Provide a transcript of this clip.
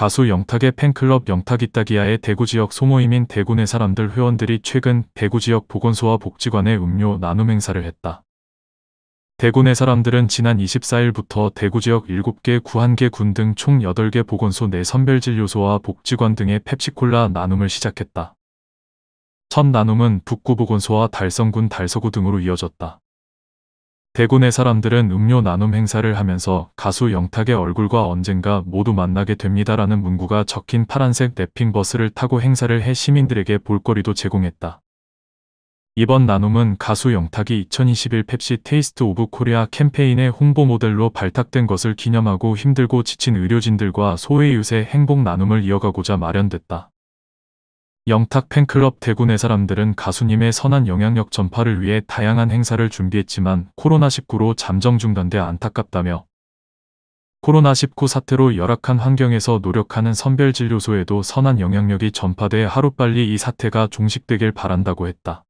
가수 영탁의 팬클럽 영탁이따기야의 대구지역 소모임인 대구내 사람들 회원들이 최근 대구지역 보건소와 복지관에 음료 나눔 행사를 했다. 대구내 사람들은 지난 24일부터 대구지역 7개 구 1개 군 등 총 8개 보건소 내 선별진료소와 복지관 등의 펩시콜라 나눔을 시작했다. 첫 나눔은 북구보건소와 달성군 달서구 등으로 이어졌다. 대구내 사람들은 음료 나눔 행사를 하면서 가수 영탁의 얼굴과 언젠가 모두 만나게 됩니다라는 문구가 적힌 파란색 랩핑버스를 타고 행사를 해 시민들에게 볼거리도 제공했다. 이번 나눔은 가수 영탁이 2021 펩시 테이스트 오브 코리아 캠페인의 홍보 모델로 발탁된 것을 기념하고 힘들고 지친 의료진들과 소외이웃 행복 나눔을 이어가고자 마련됐다. 영탁 팬클럽 대구 내 사람들은 가수님의 선한 영향력 전파를 위해 다양한 행사를 준비했지만 코로나19로 잠정 중단돼 안타깝다며 코로나19 사태로 열악한 환경에서 노력하는 선별진료소에도 선한 영향력이 전파돼 하루빨리 이 사태가 종식되길 바란다고 했다.